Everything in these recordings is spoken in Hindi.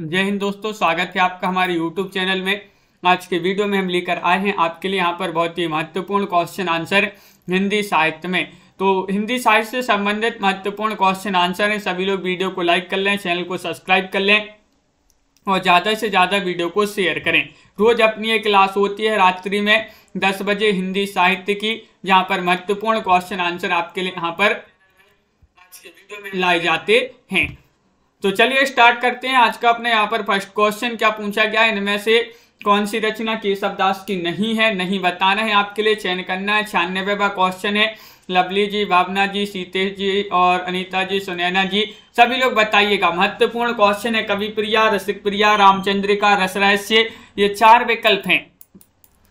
जय हिंद दोस्तों स्वागत है आपका हमारे यूट्यूब चैनल में आज के वीडियो में हम लेकर आए हैं आपके लिए यहाँ पर बहुत ही महत्वपूर्ण क्वेश्चन आंसर हिंदी साहित्य में तो हिंदी साहित्य से संबंधित महत्वपूर्ण क्वेश्चन आंसर हैं सभी लोग वीडियो को लाइक कर लें चैनल को सब्सक्राइब कर लें और ज़्यादा से ज़्यादा वीडियो को शेयर करें रोज़ अपनी एक क्लास होती है रात्रि में दस बजे हिंदी साहित्य की जहाँ पर महत्वपूर्ण क्वेश्चन आंसर आपके लिए यहाँ पर लाए जाते हैं तो चलिए स्टार्ट करते हैं आज का अपने यहाँ पर फर्स्ट क्वेश्चन क्या पूछा गया है इनमें से कौन सी रचना दास की नहीं है नहीं बताना है आपके लिए चयन करना है का क्वेश्चन है लवली जी भावना जी सीतेश जी और अनीता जी सुनैना जी सभी लोग बताइएगा महत्वपूर्ण क्वेश्चन है कवि प्रिया रसिक प्रिया रामचंद्रिका रस रहस्य ये चार विकल्प हैं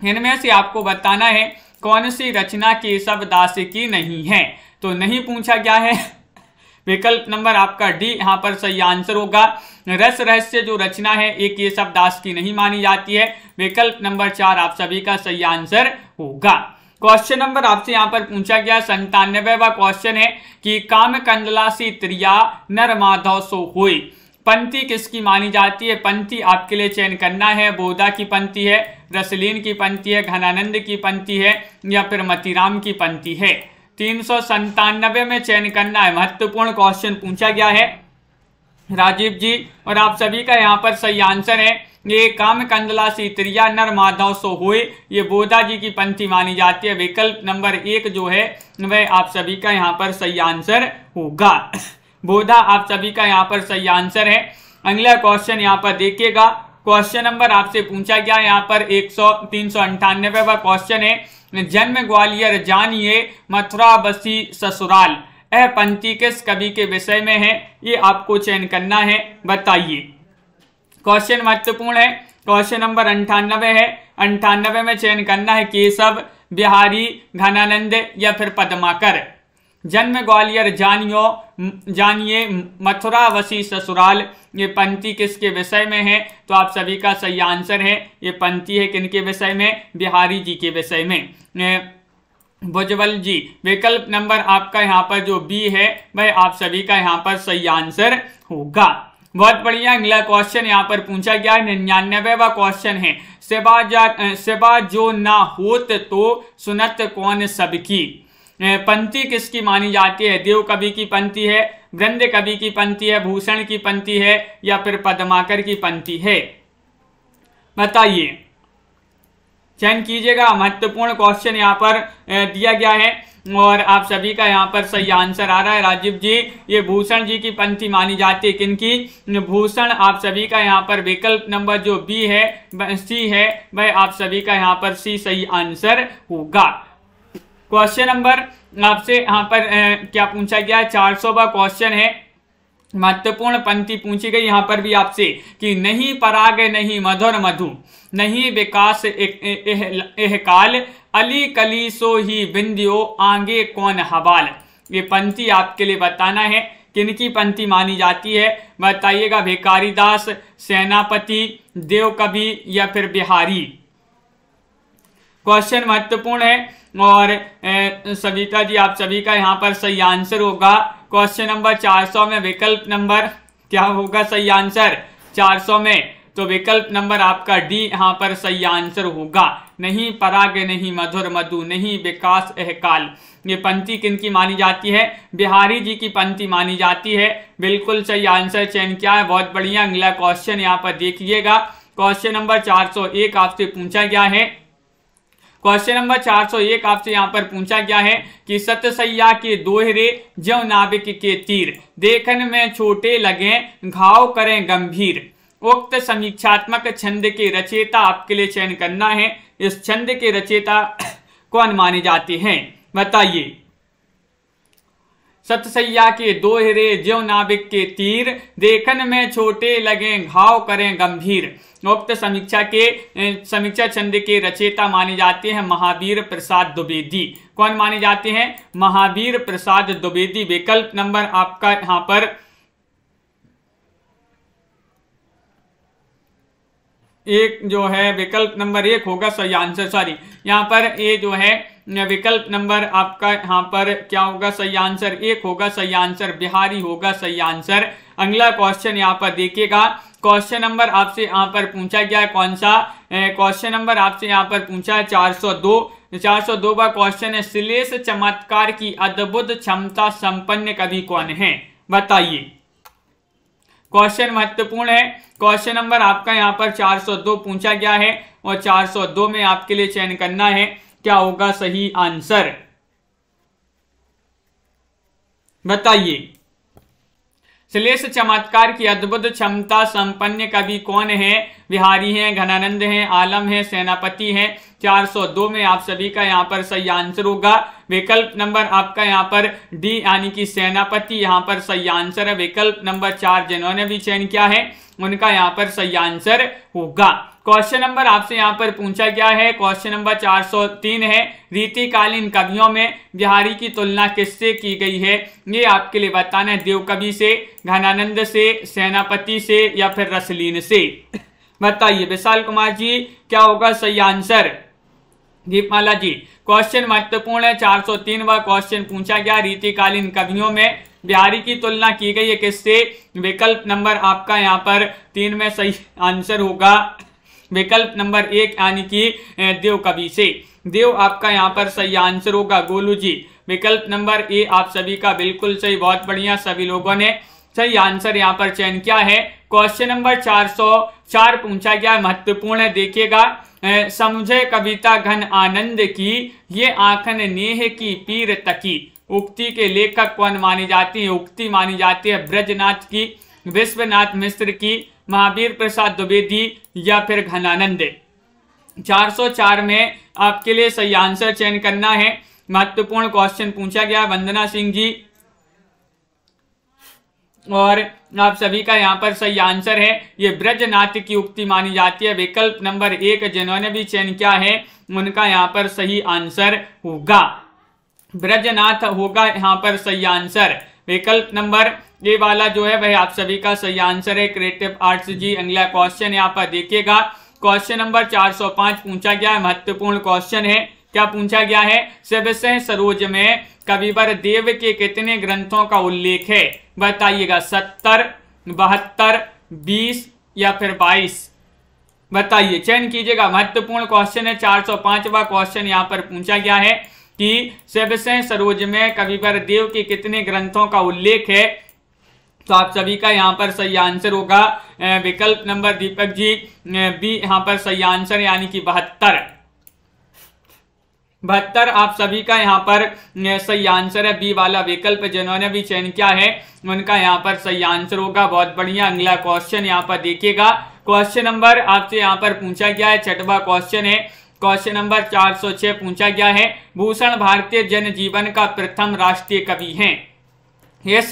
इनमें से आपको बताना है कौन सी रचना केशव दास की नहीं है तो नहीं पूछा गया है विकल्प नंबर आपका डी यहाँ पर सही आंसर होगा रस रहस्य जो रचना है एक ये सब दास की नहीं मानी जाती है विकल्प नंबर चार आप सभी का सही आंसर होगा क्वेश्चन नंबर आपसे यहाँ पर पूछा गया संतानवेवा क्वेश्चन है कि काम कंदलासी त्रिया नर माधव सो हुई पंक्ति किसकी मानी जाती है पंक्ति आपके लिए चयन करना है बोधा की पंक्ति है रसलीन की पंक्ति है घनानंद की पंक्ति है या फिर मतीराम की पंक्ति है तीन में चयन करना है महत्वपूर्ण क्वेश्चन पूछा गया है राजीव जी और आप सभी का यहाँ पर सही आंसर है ये काम कंदला सीतरिया नर माधव हुए ये बोधा जी की पंथी मानी जाती है विकल्प नंबर एक जो है वह आप सभी का यहाँ पर सही आंसर होगा बोधा आप सभी का यहाँ पर सही आंसर है अगला क्वेश्चन यहाँ पर देखिएगा क्वेश्चन नंबर आपसे पूछा गया यहाँ पर एक सौ तीन सौ अंठानवे क्वेश्चन है जन्म ग्वालियर जानिए मथुरा बसी ससुराल यह पंक्ति किस कवि के विषय में है ये आपको चयन करना है बताइए क्वेश्चन महत्वपूर्ण है क्वेश्चन नंबर अंठानबे है अंठानवे में चयन करना है केशव बिहारी घनानंद या फिर पदमाकर जन्म ग्वालियर जानियो जानिए मथुरा वसी ससुराल ये पंक्ति किसके विषय में है तो आप सभी का सही आंसर है ये पंक्ति है किनके विषय में बिहारी जी के विषय में भुजबल जी विकल्प नंबर आपका यहाँ पर जो बी है वह आप सभी का यहाँ पर सही आंसर होगा बहुत बढ़िया अगला क्वेश्चन यहाँ पर पूछा गया है निन्यानवेवा क्वेश्चन है सेवा जा सेवा जो ना होत तो सुनत कौन सबकी पंक्ति किसकी मानी जाती है देव कवि की पंक्ति है ग्रंथ कवि की पंक्ति है भूषण की पंक्ति है या फिर पद्माकर की पंक्ति है बताइए चयन कीजिएगा महत्वपूर्ण क्वेश्चन यहाँ पर दिया गया है और आप सभी का यहाँ पर सही आंसर आ रहा है राजीव जी ये भूषण जी की पंक्ति मानी जाती है किनकी भूषण आप सभी का यहाँ पर विकल्प नंबर जो बी है सी है वह आप सभी का यहाँ पर सी सही आंसर होगा क्वेश्चन नंबर आपसे यहाँ पर ए, क्या पूछा गया चार का क्वेश्चन है महत्वपूर्ण पंक्ति पूछी गई यहाँ पर भी आपसे कि नहीं पराग नहीं मधुर मधु नहीं विकास एहकाल अली कली सो ही बिंदियो आगे कौन हवाल ये पंक्ति आपके लिए बताना है किनकी पंक्ति मानी जाती है बताइएगा दास सेनापति देव कवि या फिर बिहारी क्वेश्चन महत्वपूर्ण है और सविता जी आप सभी का यहाँ पर सही आंसर होगा क्वेश्चन नंबर 400 में विकल्प नंबर क्या होगा सही आंसर 400 में तो विकल्प नंबर आपका डी यहाँ पर सही आंसर होगा नहीं पराग नहीं मधुर मधु नहीं विकास अहकाल ये पंक्ति किन की मानी जाती है बिहारी जी की पंक्ति मानी जाती है बिल्कुल सही आंसर चयन क्या है बहुत बढ़िया अगला क्वेश्चन यहाँ पर देखिएगा क्वेश्चन नंबर 401 आपसे पूछा गया है क्वेश्चन नंबर 401 आपसे यहाँ पर पूछा गया है कि सतसैया के दोहरे जव नाविक के तीर देखन में छोटे लगे घाव करें गंभीर उक्त समीक्षात्मक छंद के रचेता आपके लिए चयन करना है इस छंद के रचेता कौन माने जाते हैं बताइए सतसैया के दोहरे ज्यो नाविक के तीर देखन में छोटे लगे घाव करें गंभीर उक्त समीक्षा के समीक्षा छंद के रचेता माने जाते हैं महावीर प्रसाद द्विवेदी कौन माने जाते हैं महावीर प्रसाद द्विवेदी विकल्प नंबर आपका यहां पर एक जो है विकल्प नंबर एक होगा सही आंसर सॉरी यहां पर ये जो है विकल्प नंबर आपका यहाँ पर क्या होगा सही आंसर एक होगा सही आंसर बिहारी होगा सही आंसर अगला क्वेश्चन यहाँ पर देखिएगा क्वेश्चन नंबर आपसे यहाँ पर पूछा गया है कौन सा क्वेश्चन नंबर आपसे यहाँ पर पूछा है 402 402 का क्वेश्चन है सिलेश चमत्कार की अद्भुत क्षमता संपन्न कवि कौन है बताइए क्वेश्चन महत्वपूर्ण है क्वेश्चन नंबर आपका यहाँ पर 402 पूछा गया है और 402 में आपके लिए चयन करना है क्या होगा सही आंसर बताइए श्लेष चमत्कार की अद्भुत क्षमता संपन्न कवि कौन है बिहारी हैं घनानंद हैं आलम हैं सेनापति हैं 402 में आप सभी का यहाँ पर सही आंसर होगा विकल्प नंबर आपका यहाँ पर डी यानी कि सेनापति यहाँ पर सही आंसर है विकल्प नंबर चार जिन्होंने भी चयन किया है उनका यहाँ पर सही आंसर होगा क्वेश्चन नंबर आपसे यहाँ पर पूछा गया है क्वेश्चन नंबर 403 है रीतिकालीन कवियों में बिहारी की तुलना किससे की गई है ये आपके लिए बताना है देवकवि से घनानंद से सेनापति से या फिर रसलीन से बताइए विशाल कुमार जी क्या होगा सही आंसर दीपमाला जी क्वेश्चन महत्वपूर्ण है 403 बार क्वेश्चन पूछा गया रीतिकालीन कवियों में बिहारी की तुलना की गई है किससे विकल्प नंबर आपका यहाँ पर तीन में सही आंसर होगा विकल्प नंबर एक यानी कि देव कवि से देव आपका यहाँ पर सही आंसर होगा गोलू जी विकल्प नंबर ए आप सभी का बिल्कुल सही बहुत बढ़िया सभी लोगों ने सही आंसर यहाँ पर चयन किया है क्वेश्चन नंबर चार सौ चार पूछा गया महत्वपूर्ण देखिएगा समझे कविता घन आनंद की ये आखन नेह की पीर तकी उक्ति के लेखक कौन मानी जाती है उक्ति मानी जाती है ब्रजनाथ की विश्वनाथ मिश्र की महावीर प्रसाद द्विवेदी या फिर घनानंद 404 में आपके लिए सही आंसर चयन करना है महत्वपूर्ण क्वेश्चन पूछा गया वंदना सिंह जी और आप सभी का यहाँ पर सही आंसर है ये ब्रजनाथ की उक्ति मानी जाती है विकल्प नंबर एक जिन्होंने भी चयन किया है उनका यहाँ पर सही आंसर होगा ब्रजनाथ होगा यहाँ पर सही आंसर विकल्प नंबर ये वाला जो है वह आप सभी का सही आंसर है क्रिएटिव आर्ट्स जी अगला क्वेश्चन यहाँ पर देखिएगा क्वेश्चन नंबर 405 पूछा गया है महत्वपूर्ण क्वेश्चन है क्या पूछा गया है शिवसह सरोज में कविवर देव के कितने ग्रंथों का उल्लेख है बताइएगा सत्तर बहत्तर बीस या फिर बाईस बताइए चयन कीजिएगा महत्वपूर्ण क्वेश्चन है चार सौ पांचवा क्वेश्चन यहाँ पर पूछा गया है कि सबसे सरोज में कविवर देव के कितने ग्रंथों का उल्लेख है तो आप सभी का यहाँ पर सही आंसर होगा विकल्प नंबर दीपक जी बी यहाँ पर सही आंसर यानी कि बहत्तर बहत्तर आप सभी का यहाँ पर सही आंसर है बी वाला विकल्प जिन्होंने भी चयन किया है उनका यहाँ पर सही आंसर होगा बहुत बढ़िया अगला क्वेश्चन यहाँ पर देखिएगा क्वेश्चन नंबर आपसे यहाँ पर पूछा गया है छठवा क्वेश्चन है क्वेश्चन नंबर 406 पूछा गया है भूषण भारतीय जन जीवन का प्रथम राष्ट्रीय कवि है इस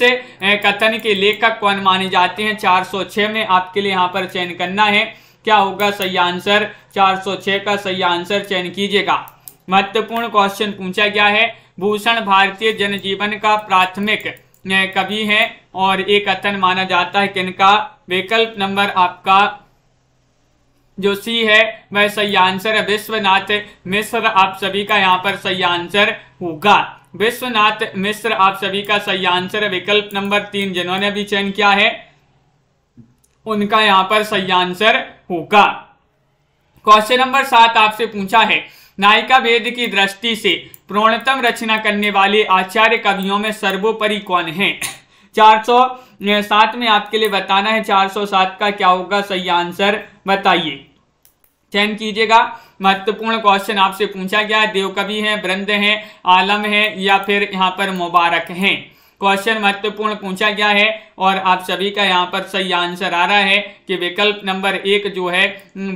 कथन के लेखक कौन माने जाते हैं 406 में आपके लिए यहाँ पर चयन करना है क्या होगा सही आंसर 406 का सही आंसर चयन कीजिएगा महत्वपूर्ण क्वेश्चन पूछा गया है भूषण भारतीय जनजीवन का प्राथमिक कवि है और एक कथन माना जाता है किनका विकल्प नंबर आपका जो सी है वह सही आंसर विश्वनाथ मिश्र आप सभी का यहाँ पर सही आंसर होगा विश्वनाथ मिश्र आप सभी का सही आंसर विकल्प नंबर तीन जिन्होंने भी चयन किया है उनका यहाँ पर सही आंसर होगा क्वेश्चन नंबर सात आपसे पूछा है नायिका वेद की दृष्टि से प्रोणतम रचना करने वाले आचार्य कवियों में सर्वोपरि कौन है चार सौ सात में आपके लिए बताना है चार सौ सात का क्या होगा सही आंसर बताइए चयन कीजिएगा महत्वपूर्ण क्वेश्चन आपसे पूछा गया है देवकवि है वृंद है आलम है या फिर यहाँ पर मुबारक हैं क्वेश्चन महत्वपूर्ण पूछा गया है और आप सभी का यहाँ पर सही आंसर आ रहा है कि विकल्प नंबर एक जो है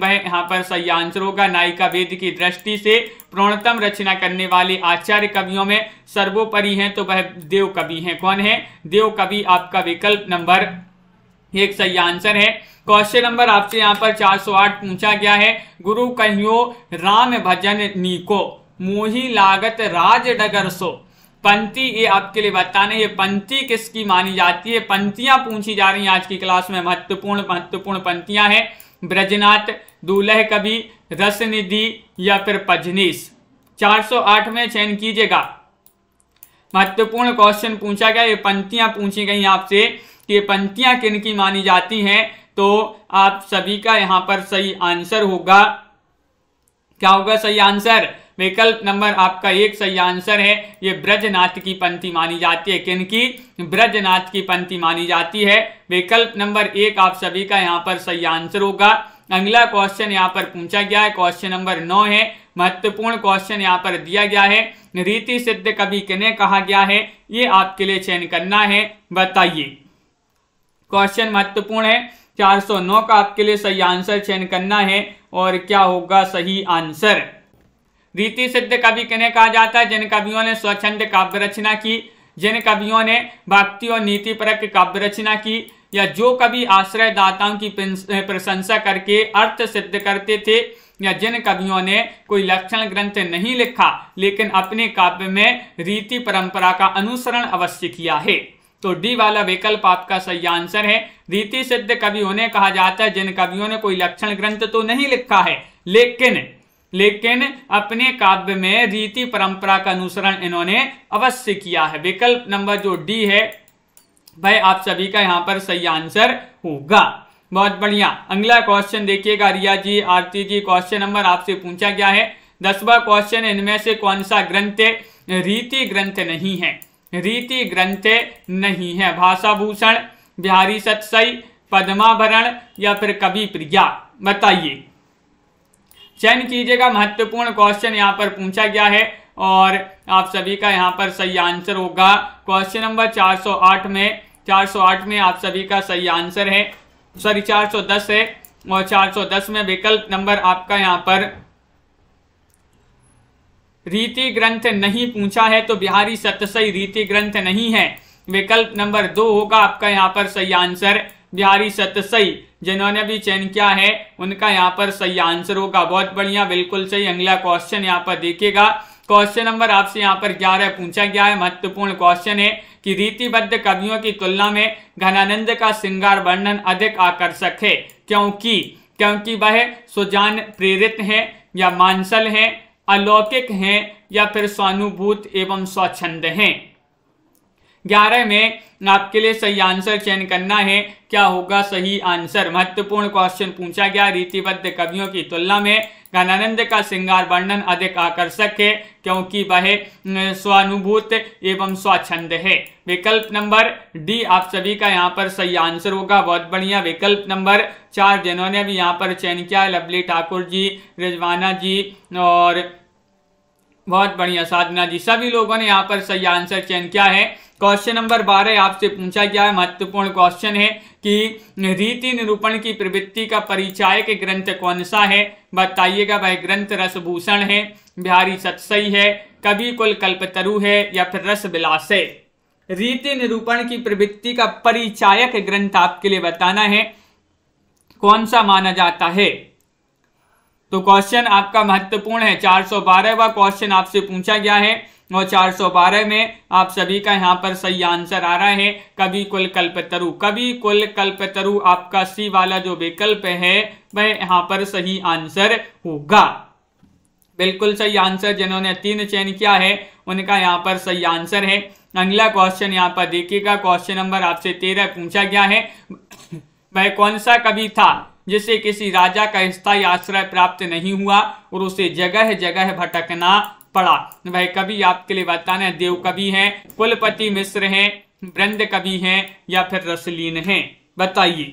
वह यहाँ पर सही आंसर होगा नायिका वेद की दृष्टि से प्रणतम रचना करने वाले आचार्य कवियों में सर्वोपरि हैं तो वह देव कवि हैं कौन है देव कवि आपका विकल्प नंबर एक सही आंसर है क्वेश्चन नंबर आपसे यहाँ पर 408 पूछा गया है गुरु कहियो राम भजन नीको मोही लागत राज डगर सो पंक्ति ये आपके लिए बताने ये पंक्ति किसकी मानी जाती है पंक्तियां पूछी जा रही हैं आज की क्लास में महत्वपूर्ण महत्वपूर्ण पंक्तियां हैं ब्रजनाथ दूल्ह कवि रस निधि या फिर पजनीस 408 में चयन कीजिएगा महत्वपूर्ण क्वेश्चन पूछा गया ये पंक्तियां पूछी गई आपसे कि ये पंक्तियां किन की मानी जाती हैं तो आप सभी का यहां पर सही आंसर होगा क्या होगा सही आंसर विकल्प नंबर आपका एक सही आंसर है ये ब्रजनाथ की पंथी मानी जाती है किन की ब्रजनाथ की पंथी मानी जाती है विकल्प नंबर एक आप सभी का यहाँ पर सही आंसर होगा अगला क्वेश्चन यहाँ पर पूछा गया है क्वेश्चन नंबर नौ है महत्वपूर्ण क्वेश्चन यहाँ पर दिया गया है रीति सिद्ध कभी किन्हें कहा गया है ये आपके लिए चयन करना है बताइए क्वेश्चन महत्वपूर्ण है 409 का आपके लिए सही आंसर चयन करना है और क्या होगा सही आंसर रीति सिद्ध कवि किन्हें कहा जाता है जिन कवियों ने स्वच्छंद काव्य रचना की जिन कवियों ने भक्ति और नीति परक काव्य रचना की या जो कवि आश्रयदाताओं की प्रशंसा करके अर्थ सिद्ध करते थे या जिन कवियों ने कोई लक्षण ग्रंथ नहीं लिखा लेकिन अपने काव्य में रीति परंपरा का अनुसरण अवश्य किया है तो डी वाला विकल्प आपका सही आंसर है रीति सिद्ध कवि उन्हें कहा जाता है जिन कवियों ने कोई लक्षण ग्रंथ तो नहीं लिखा है लेकिन लेकिन अपने काव्य में रीति परंपरा का अनुसरण इन्होंने अवश्य किया है विकल्प नंबर जो डी है भाई आप सभी का यहां पर सही आंसर होगा बहुत बढ़िया अगला क्वेश्चन देखिएगा रिया जी आरती जी क्वेश्चन नंबर आपसे पूछा गया है दसवा क्वेश्चन इनमें से कौन सा ग्रंथ रीति ग्रंथ नहीं है रीति ग्रंथ नहीं है भाषाभूषण बिहारी सतसई पद्माभरण या फिर कवि प्रिया बताइए चयन कीजिएगा महत्वपूर्ण क्वेश्चन यहाँ पर पूछा गया है और आप सभी का यहाँ पर सही आंसर होगा क्वेश्चन नंबर 408 में 408 में आप सभी का सही आंसर है सॉरी 410 है और 410 में विकल्प नंबर आपका यहाँ पर रीति ग्रंथ नहीं पूछा है तो बिहारी सतसई रीति ग्रंथ नहीं है विकल्प नंबर दो होगा आपका यहाँ पर सही आंसर बिहारी सतसई जिन्होंने भी चयन किया है उनका यहाँ पर सही आंसर होगा बहुत बढ़िया बिल्कुल सही अगला क्वेश्चन यहाँ पर देखिएगा क्वेश्चन नंबर आपसे यहाँ पर ग्यारह पूछा गया है महत्वपूर्ण क्वेश्चन है कि रीतिबद्ध कवियों की तुलना में घनानंद का श्रृंगार वर्णन अधिक आकर्षक है क्योंकि क्योंकि वह सुजान प्रेरित हैं या मांसल हैं अलौकिक है या फिर स्वानुभूत एवं स्वच्छंद हैं ग्यारह में आपके लिए सही आंसर चयन करना है क्या होगा सही आंसर महत्वपूर्ण क्वेश्चन पूछा गया रीतिबद्ध कवियों की तुलना में घनानंद का श्रृंगार वर्णन अधिक आकर्षक है क्योंकि वह स्वानुभूत एवं स्वच्छंद है विकल्प नंबर डी आप सभी का यहाँ पर सही आंसर होगा बहुत बढ़िया विकल्प नंबर चार जिन्होंने भी यहाँ पर चयन किया लवली ठाकुर जी रिजवाना जी और बहुत बढ़िया साधना जी सभी लोगों ने यहाँ पर सही आंसर चयन किया है क्वेश्चन नंबर बारह आपसे पूछा गया है महत्वपूर्ण क्वेश्चन है कि रीति निरूपण की प्रवृत्ति का परिचायक ग्रंथ कौन सा है बताइएगा वह ग्रंथ रसभूषण है बिहारी सतसई है कवि कुल कल्पतरु है या फिर रस विलास है रीति निरूपण की प्रवृत्ति का परिचायक ग्रंथ आपके लिए बताना है कौन सा माना जाता है तो क्वेश्चन आपका महत्वपूर्ण है चार सौ क्वेश्चन आपसे पूछा गया है और चार सौ बारह में आप सभी का यहाँ पर सही आंसर आ रहा है कभी कुल कल्पतरु कभी कुल कल्पतरु आपका सी वाला जो विकल्प है वह यहाँ पर सही आंसर होगा बिल्कुल सही आंसर जिन्होंने तीन चयन किया है उनका यहाँ पर सही आंसर है अगला क्वेश्चन यहाँ पर देखिएगा क्वेश्चन नंबर आपसे तेरह पूछा गया है वह कौन सा कवि था जिसे किसी राजा का स्थायी आश्रय प्राप्त नहीं हुआ और उसे जगह जगह भटकना पड़ा वह कवि आपके लिए बताना है देव कवि हैं कुलपति मिश्र हैं वृंद कवि हैं या फिर रसलीन हैं बताइए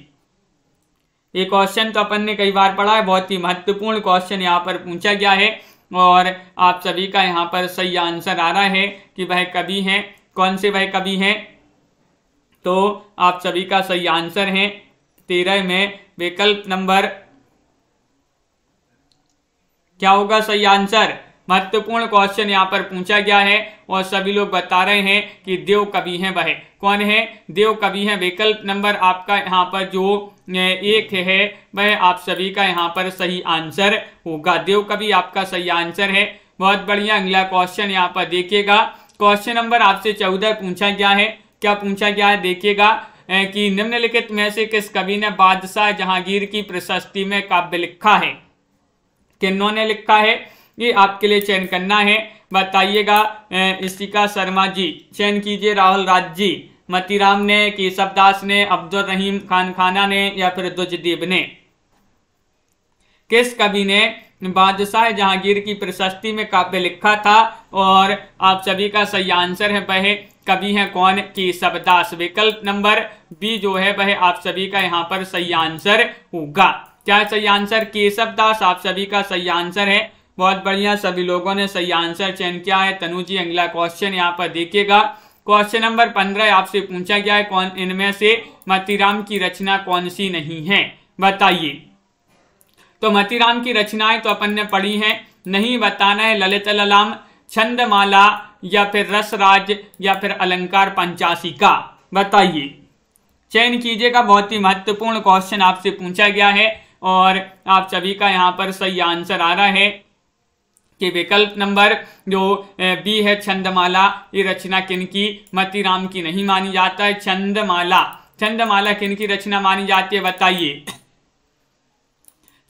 ये क्वेश्चन तो अपन ने कई बार पढ़ा है बहुत ही महत्वपूर्ण क्वेश्चन यहाँ पर पूछा गया है और आप सभी का यहाँ पर सही आंसर आ रहा है कि वह कवि हैं कौन से वह कवि हैं तो आप सभी का सही आंसर है तेरह में विकल्प नंबर क्या होगा सही आंसर महत्वपूर्ण क्वेश्चन यहाँ पर पूछा गया है और सभी लोग बता रहे हैं कि देव कवि हैं वह कौन है देव कवि हैं विकल्प नंबर आपका यहाँ पर जो एक है वह आप सभी का यहाँ पर सही आंसर होगा देव कवि आपका सही आंसर है बहुत बढ़िया अगला क्वेश्चन यहाँ पर देखिएगा क्वेश्चन नंबर आपसे चौदह पूछा गया है क्या पूछा गया है देखिएगा कि निम्नलिखित में से किस कवि ने बादशाह जहांगीर की प्रशस्ति में काव्य लिखा है किन्नों ने लिखा है ये आपके लिए चयन करना है बताइएगा इस्टिका शर्मा जी चयन कीजिए राहुल राज जी मतीराम ने केशव दास ने अब्दुल रहीम खान खाना ने या फिर दुजदीप ने किस कवि ने बादशाह जहांगीर की प्रशस्ति में काव्य लिखा था और आप सभी का सही आंसर है वह कवि है कौन केशव दास विकल्प नंबर बी जो है वह आप सभी का यहाँ पर सही आंसर होगा क्या सही आंसर केशव दास आप सभी का सही आंसर है बहुत बढ़िया सभी लोगों ने सही आंसर चयन किया है तनु जी अगला क्वेश्चन यहाँ पर देखिएगा क्वेश्चन नंबर पंद्रह आपसे पूछा गया है कौन इनमें से मतीराम की रचना कौन सी नहीं है बताइए तो मतीराम की रचनाएं तो अपन ने पढ़ी हैं नहीं बताना है ललित ललाम छंदमाला या फिर रसराज या फिर अलंकार पंचासी का बताइए चयन कीजिएगा बहुत ही महत्वपूर्ण क्वेश्चन आपसे पूछा गया है और आप सभी का यहाँ पर सही आंसर आ रहा है कि विकल्प नंबर जो बी है छंदमाला ये रचना मती राम की नहीं मानी जाता है छंदमाला छंदमाला की रचना मानी जाती है बताइए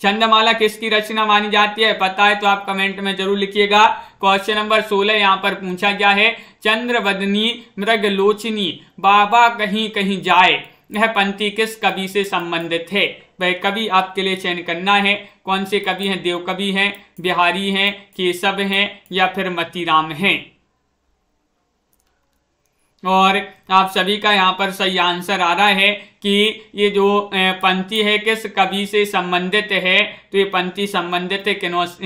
छंदमाला किसकी रचना मानी जाती है पता है तो आप कमेंट में जरूर लिखिएगा क्वेश्चन नंबर सोलह यहाँ पर पूछा गया है चंद्रवदनी मृगलोचनी बाबा कहीं कहीं जाए यह पंक्ति किस कवि से संबंधित है वह कवि आपके लिए चयन करना है कौन से कवि हैं देव कवि हैं बिहारी हैं केशव हैं या फिर मतीराम हैं और आप सभी का यहाँ पर सही आंसर आ रहा है कि ये जो पंक्ति है किस कवि से संबंधित है तो ये पंक्ति संबंधित है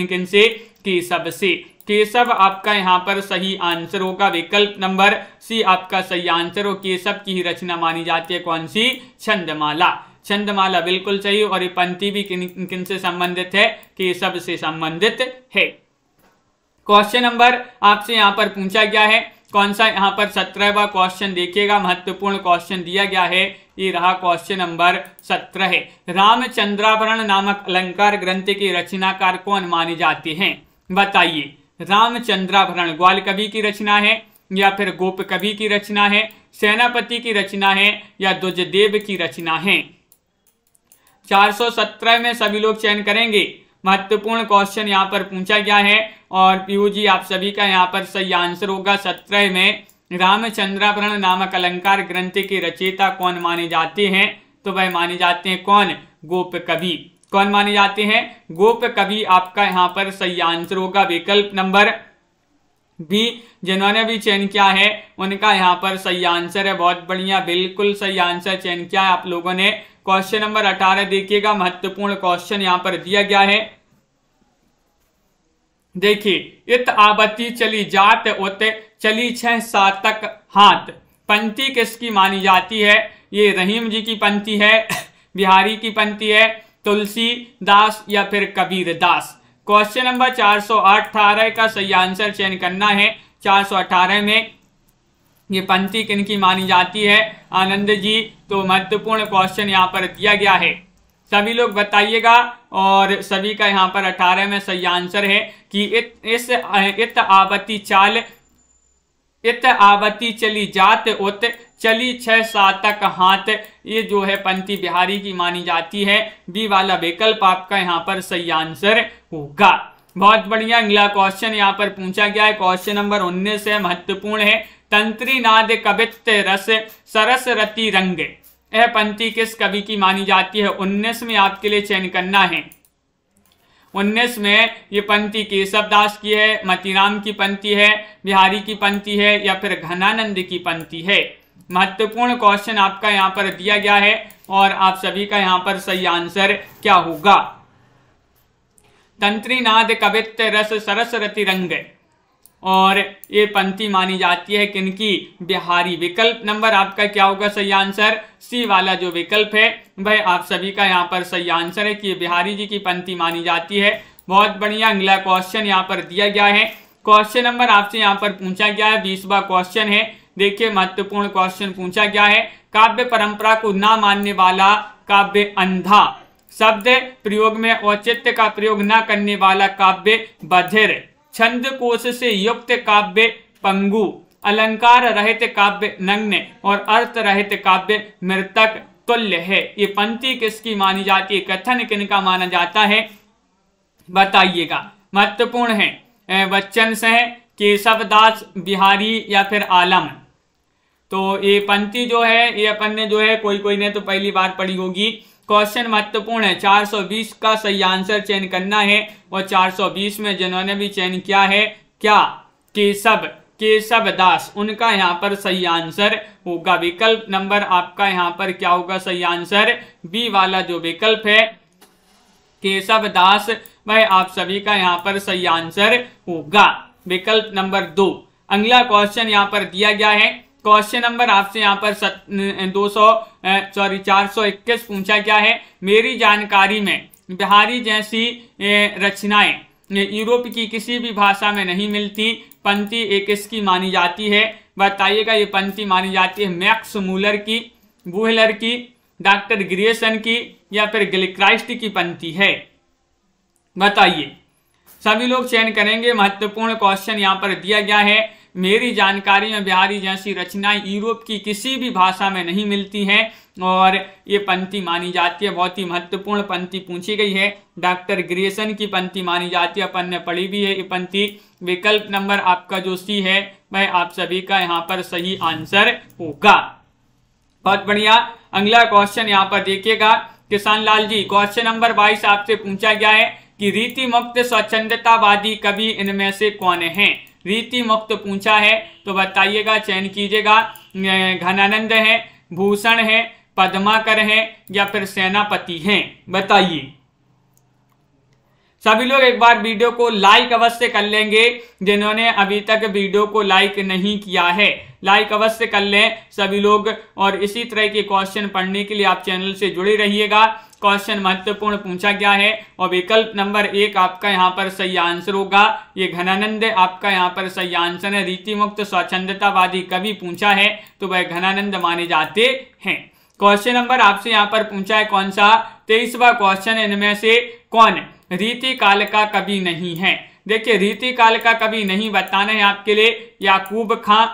किन से केशव से केशव आपका यहाँ पर सही आंसर होगा विकल्प नंबर सी आपका सही आंसर हो केशव की ही रचना मानी जाती है कौन सी छंदमाला छंदमाला बिल्कुल सही और ये पंक्ति भी किन किन से संबंधित है केशव से संबंधित है क्वेश्चन नंबर आपसे यहाँ पर पूछा गया है कौन सा यहाँ पर सत्रहवा क्वेश्चन देखिएगा महत्वपूर्ण क्वेश्चन दिया गया है ये रहा क्वेश्चन नंबर सत्रह है रामचंद्राभरण नामक अलंकार ग्रंथ के रचनाकार कौन मानी जाते हैं बताइए रामचंद्राभरण ग्वाल कवि की रचना है या फिर गोप कवि की रचना है सेनापति की रचना है या द्वजदेव की रचना है 417 में सभी लोग चयन करेंगे महत्वपूर्ण क्वेश्चन यहाँ पर पूछा गया है और पीयू जी आप सभी का यहाँ पर सही आंसर होगा सत्रह में रामचंद्राभरण नामक अलंकार ग्रंथ के रचयिता कौन माने जाते हैं तो वह माने जाते हैं कौन गोप कवि कौन माने जाते हैं गोप कवि आपका यहां पर सही आंसर होगा विकल्प नंबर बी जिन्होंने भी चयन किया है उनका यहाँ पर सही आंसर है बहुत बढ़िया बिल्कुल सही आंसर चयन किया है आप लोगों ने क्वेश्चन नंबर अठारह देखिएगा महत्वपूर्ण क्वेश्चन यहाँ पर दिया गया है देखिए इत आवती चली जात उत चली छह सातक हाथ पंक्ति किसकी मानी जाती है ये रहीम जी की पंक्ति है बिहारी की पंक्ति है तुलसी दास या फिर कबीर दास क्वेश्चन नंबर 418 का सही आंसर चयन करना है 418 में ये पंक्ति किन की मानी जाती है आनंद जी तो महत्वपूर्ण क्वेश्चन यहाँ पर दिया गया है सभी लोग बताइएगा और सभी का यहाँ पर अठारह में सही आंसर है कि इत, इस इत आवती चाल इत आवती चली जात उत चली छह सातक हाथ ये जो है पंक्ति बिहारी की मानी जाती है बी वाला विकल्प आपका यहाँ पर सही आंसर होगा बहुत बढ़िया अगला क्वेश्चन यहाँ पर पूछा गया है क्वेश्चन नंबर उन्नीस है महत्वपूर्ण है तंत्री नाद कवित रस सरस रति रंग यह पंक्ति किस कवि की मानी जाती है उन्नीस में आपके लिए चयन करना है उन्नीस में ये पंक्ति केशव दास की है मतीराम की पंक्ति है बिहारी की पंक्ति है या फिर घनानंद की पंक्ति है महत्वपूर्ण क्वेश्चन आपका यहाँ पर दिया गया है और आप सभी का यहाँ पर सही आंसर क्या होगा तंत्रीनाद कवित्त रस सरस रति रंग और ये पंक्ति मानी जाती है किनकी बिहारी विकल्प नंबर आपका क्या होगा सही आंसर सी वाला जो विकल्प है वह आप सभी का यहाँ पर सही आंसर है कि बिहारी जी की पंक्ति मानी जाती है बहुत बढ़िया अगला क्वेश्चन यहाँ पर दिया गया है क्वेश्चन नंबर आपसे यहाँ पर पूछा गया है बीसवा क्वेश्चन है देखिए महत्वपूर्ण क्वेश्चन पूछा गया है काव्य परंपरा को ना मानने वाला काव्य अंधा शब्द प्रयोग में औचित्य का प्रयोग ना करने वाला काव्य बधिर छंद कोश से युक्त काव्य पंगु अलंकार रहित काव्य नग्न और अर्थ रहित काव्य मृतक तुल्य है ये पंक्ति किसकी मानी जाती है कथन किन का माना जाता है बताइएगा महत्वपूर्ण है बच्चन से है केशव दास बिहारी या फिर आलम तो ये पंक्ति जो है ये अपन ने जो है कोई कोई ने तो पहली बार पढ़ी होगी क्वेश्चन महत्वपूर्ण है 420 का सही आंसर चयन करना है और 420 में जिन्होंने भी चयन किया है क्या केशव केशव दास उनका यहाँ पर सही आंसर होगा विकल्प नंबर आपका यहाँ पर क्या होगा सही आंसर बी वाला जो विकल्प है केशव दास वह आप सभी का यहाँ पर सही आंसर होगा विकल्प नंबर दो अगला क्वेश्चन यहाँ पर दिया गया है क्वेश्चन नंबर आपसे यहाँ पर सत, दो सौ सॉरी चार सौ इक्कीस पूछा गया है मेरी जानकारी में बिहारी जैसी रचनाएं यूरोप की किसी भी भाषा में नहीं मिलती पंक्ति एक इसकी मानी जाती है बताइएगा ये पंक्ति मानी जाती है मैक्स मूलर की बुहलर की डॉक्टर ग्रियसन की या फिर गिलक्राइस्ट की पंक्ति है बताइए सभी लोग चयन करेंगे महत्वपूर्ण क्वेश्चन यहाँ पर दिया गया है मेरी जानकारी में बिहारी जैसी रचनाएं यूरोप की किसी भी भाषा में नहीं मिलती हैं और ये पंक्ति मानी जाती है बहुत ही महत्वपूर्ण पंक्ति पूछी गई है डॉक्टर ग्रेसन की पंक्ति मानी जाती है अपन ने पढ़ी भी है ये पंक्ति विकल्प नंबर आपका जो सी है वह आप सभी का यहाँ पर सही आंसर होगा बहुत बढ़िया अगला क्वेश्चन यहाँ पर देखिएगा किसान लाल जी क्वेश्चन नंबर बाईस आपसे पूछा गया है कि रीति मुक्त स्वच्छंदतावादी कवि इनमें से कौन है रीति मुक्त पूछा है तो बताइएगा चयन कीजिएगा घनानंद है भूषण है पद्माकर है या फिर सेनापति हैं बताइए सभी लोग एक बार वीडियो को लाइक अवश्य कर लेंगे जिन्होंने अभी तक वीडियो को लाइक नहीं किया है लाइक अवश्य कर लें सभी लोग और इसी तरह के क्वेश्चन पढ़ने के लिए आप चैनल से जुड़े रहिएगा क्वेश्चन महत्वपूर्ण पूछा गया है और विकल्प नंबर एक आपका यहाँ पर सही आंसर होगा ये घनानंद आपका यहाँ पर सही आंसर है रीतिमुक्त स्वच्छंदतावादी कवि पूछा है तो वह घनानंद माने जाते हैं क्वेश्चन नंबर आपसे यहाँ पर पूछा है कौन सा तेईसवा क्वेश्चन इनमें से कौन रीति काल का कवि नहीं है देखिए रीति काल का कवि नहीं बताना है आपके लिए याकूब खां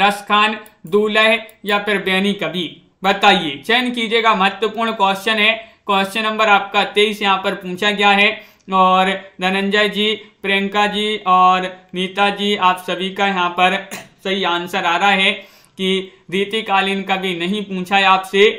रस खान दूल्ह या फिर बैनी कवि बताइए चयन कीजिएगा महत्वपूर्ण क्वेश्चन है क्वेश्चन नंबर आपका तेईस यहाँ पर पूछा गया है और धनंजय जी प्रियंका जी और नीता जी आप सभी का यहाँ पर सही आंसर आ रहा है कि रीतिकालीन का भी नहीं पूछा है आपसे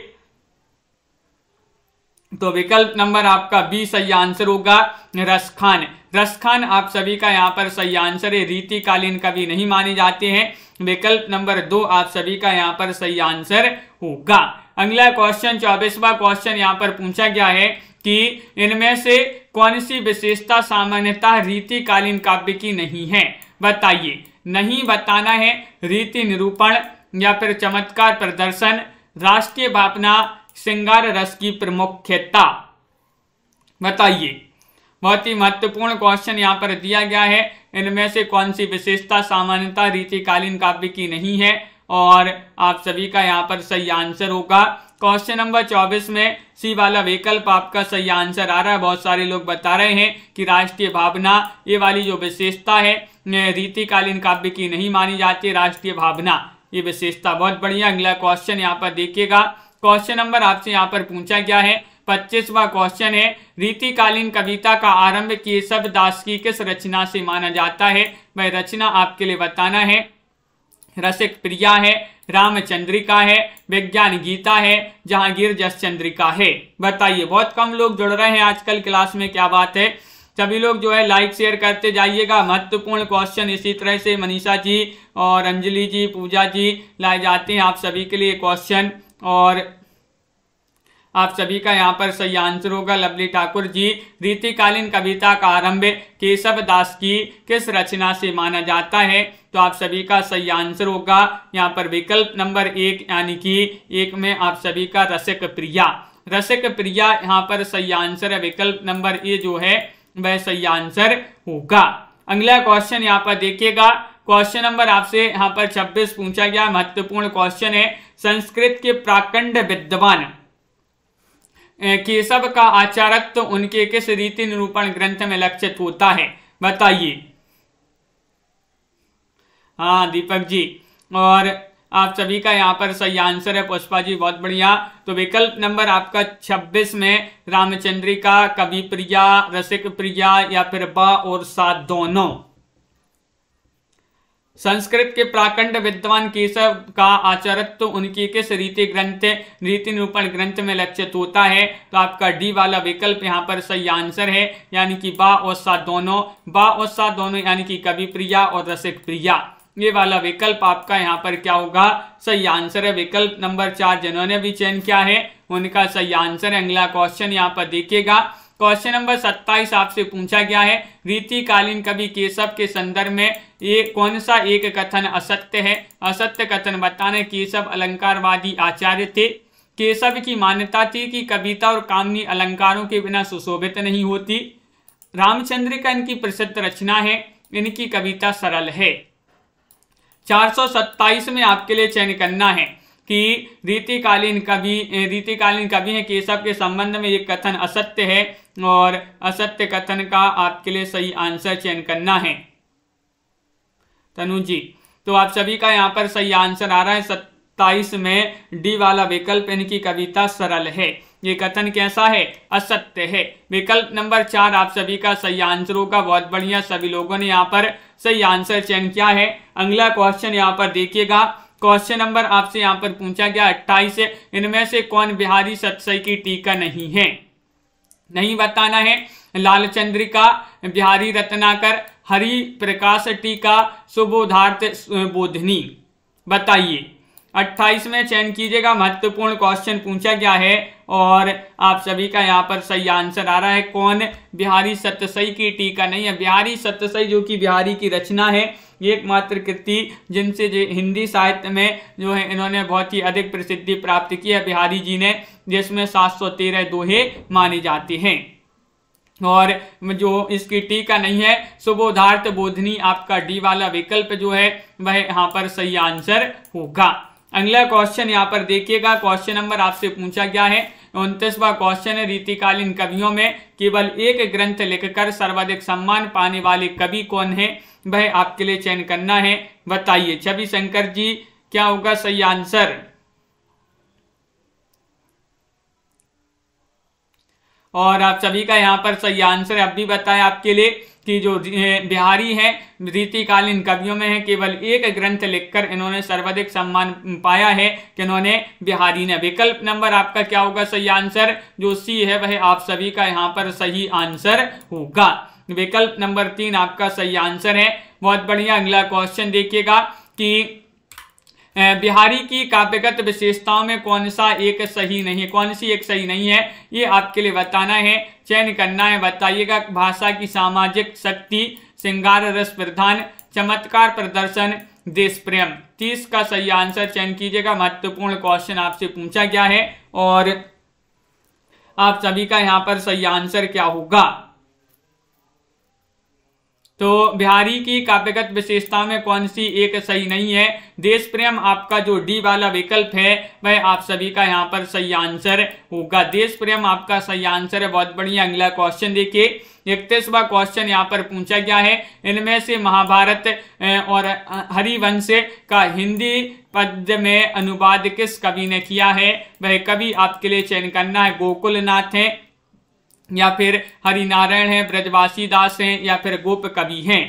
तो विकल्प नंबर आपका बी सही आंसर होगा रसखान रसखान आप सभी का यहाँ पर सही आंसर है रीतिकालीन कवि नहीं माने जाते हैं विकल्प नंबर दो आप सभी का यहाँ पर सही आंसर होगा अगला क्वेश्चन चौबीसवा क्वेश्चन यहाँ पर पूछा गया है कि इनमें से कौन सी विशेषता सामान्यतः रीतिकालीन काव्य की नहीं है बताइए नहीं बताना है रीति निरूपण या फिर चमत्कार प्रदर्शन राष्ट्रीय भावना श्रृंगार रस की प्रमुखता बताइए बहुत ही महत्वपूर्ण क्वेश्चन यहाँ पर दिया गया है इनमें से कौन सी विशेषता सामान्यता रीतिकालीन काव्य की नहीं है और आप सभी का यहाँ पर सही आंसर होगा क्वेश्चन नंबर चौबीस में सी वाला विकल्प आपका सही आंसर आ रहा है बहुत सारे लोग बता रहे हैं कि राष्ट्रीय भावना ये वाली जो विशेषता है रीतिकालीन काव्य की नहीं मानी जाती राष्ट्रीय भावना ये विशेषता बहुत बढ़िया अगला क्वेश्चन यहाँ पर देखिएगा क्वेश्चन नंबर आपसे यहाँ पर पूछा गया है पच्चीसवा क्वेश्चन है रीतिकालीन कविता का आरंभ किए शब्द दास की किस रचना से माना जाता है वह रचना आपके लिए बताना है रसिक प्रिया है रामचंद्रिका है विज्ञान गीता है जहांगीर जस चंद्रिका है बताइए बहुत कम लोग जुड़ रहे हैं आजकल क्लास में क्या बात है सभी लोग जो है लाइक शेयर करते जाइएगा महत्वपूर्ण क्वेश्चन इसी तरह से मनीषा जी और अंजलि जी पूजा जी लाए जाते हैं आप सभी के लिए क्वेश्चन और आप सभी का यहाँ पर सही आंसर होगा लवली ठाकुर जी रीतिकालीन कविता का आरंभ केशव दास की किस रचना से माना जाता है तो आप सभी का सही आंसर होगा यहाँ पर विकल्प नंबर एक यानी कि एक में आप सभी का रसिक प्रिया रसिक प्रिया यहाँ पर सही आंसर है विकल्प नंबर ए जो है वह सही आंसर होगा अगला क्वेश्चन यहाँ पर देखिएगा क्वेश्चन नंबर आपसे यहाँ पर 26 पूछा गया महत्वपूर्ण क्वेश्चन है संस्कृत के प्राकंड विद्वान केशव का आचारत्व तो उनके किस रीति निरूपण ग्रंथ में लक्षित होता है बताइए हाँ दीपक जी और आप सभी का यहाँ पर सही आंसर है पुष्पा जी बहुत बढ़िया तो विकल्प नंबर आपका 26 में रामचंद्रिका कवि प्रिया रसिक प्रिया या फिर बा और सात दोनों संस्कृत के प्राकंड विद्वान केशव का आचरित्व उनकी किस रीति ग्रंथ रीति निरूपण ग्रंथ में लक्षित होता है तो आपका डी वाला विकल्प यहाँ पर सही आंसर है यानी कि बा और सा दोनों बा और सा दोनों यानी कि कवि प्रिया और रसिक प्रिया ये वाला विकल्प आपका यहाँ पर क्या होगा सही आंसर है विकल्प नंबर चार जिन्होंने भी चयन किया है उनका सही आंसर है अगला क्वेश्चन यहाँ पर देखिएगा क्वेश्चन नंबर सत्ताईस आपसे पूछा गया है रीतिकालीन कवि केशव के संदर्भ में ये कौन सा एक कथन असत्य है असत्य कथन बताने केशव अलंकारवादी आचार्य थे केशव की मान्यता थी कि कविता और कामनी अलंकारों के बिना सुशोभित नहीं होती रामचंद्र का इनकी प्रसिद्ध रचना है इनकी कविता सरल है चार में आपके लिए चयन करना है कि रीतिकालीन कवि रीतिकालीन कवि हैं केशव के संबंध में ये कथन असत्य है और असत्य कथन का आपके लिए सही आंसर चयन करना है तनु जी तो आप सभी का यहाँ पर सही आंसर आ रहा है सत्ताईस में डी वाला विकल्प इनकी कविता सरल है ये कथन कैसा है असत्य है विकल्प नंबर चार आप सभी का सही आंसर होगा बहुत बढ़िया सभी लोगों ने यहाँ पर सही आंसर चयन किया है अगला क्वेश्चन यहाँ पर देखिएगा क्वेश्चन नंबर आपसे यहाँ पर पूछा गया अट्ठाईस है इनमें से कौन बिहारी सतसई की टीका नहीं है नहीं बताना है लालचंद्रिका बिहारी रत्नाकर हरि प्रकाश टीका सुबोधार्थ बोधनी बताइए में चयन कीजिएगा महत्वपूर्ण क्वेश्चन पूछा गया है और आप सभी का यहाँ पर सही आंसर आ रहा है कौन बिहारी सत्यसई की टीका नहीं है बिहारी सत्यसई जो कि बिहारी की रचना है ये एकमात्र कृति जिनसे जो हिंदी साहित्य में जो है इन्होंने बहुत ही अधिक प्रसिद्धि प्राप्त की है बिहारी जी ने जिसमें सात सौ तेरह दोहे मानी जाते हैं और जो इसकी टीका नहीं है सुबोधार्थ बोधनी आपका डी वाला विकल्प जो है वह यहाँ पर सही आंसर होगा अगला क्वेश्चन यहाँ पर देखिएगा क्वेश्चन नंबर आपसे पूछा गया है उनतीसवा क्वेश्चन है रीतिकालीन कवियों में केवल एक ग्रंथ लिखकर सर्वाधिक सम्मान पाने वाले कवि कौन है वह आपके लिए चयन करना है बताइए छवि शंकर जी क्या होगा सही आंसर और आप सभी का यहाँ पर सही आंसर अब भी बताएं आपके लिए कि जो बिहारी हैं रीतिकालीन कवियों में है केवल एक ग्रंथ लिखकर इन्होंने सर्वाधिक सम्मान पाया है कि इन्होंने बिहारी ने विकल्प नंबर आपका क्या होगा सही आंसर जो सी है वह आप सभी का यहाँ पर सही आंसर होगा विकल्प नंबर तीन आपका सही आंसर है बहुत बढ़िया अगला क्वेश्चन देखिएगा कि बिहारी की काव्यगत विशेषताओं में कौन सा एक सही नहीं है कौन सी एक सही नहीं है ये आपके लिए बताना है चयन करना है बताइएगा भाषा की सामाजिक शक्ति श्रृंगार रस प्रधान चमत्कार प्रदर्शन देश प्रेम तीस का सही आंसर चयन कीजिएगा महत्वपूर्ण क्वेश्चन आपसे पूछा गया है और आप सभी का यहाँ पर सही आंसर क्या होगा तो बिहारी की काव्यगत विशेषता में कौन सी एक सही नहीं है देश प्रेम आपका जो डी वाला विकल्प है वह आप सभी का यहाँ पर सही आंसर होगा देश प्रेम आपका सही आंसर है बहुत बढ़िया अगला क्वेश्चन देखिए इकतीसवा क्वेश्चन यहाँ पर पूछा गया है इनमें से महाभारत और हरिवंश का हिंदी पद में अनुवाद किस कवि ने किया है वह कवि आपके लिए चयन करना है गोकुलनाथ है या फिर हरिनारायण हैं ब्रजवासी दास हैं या फिर गोप कवि हैं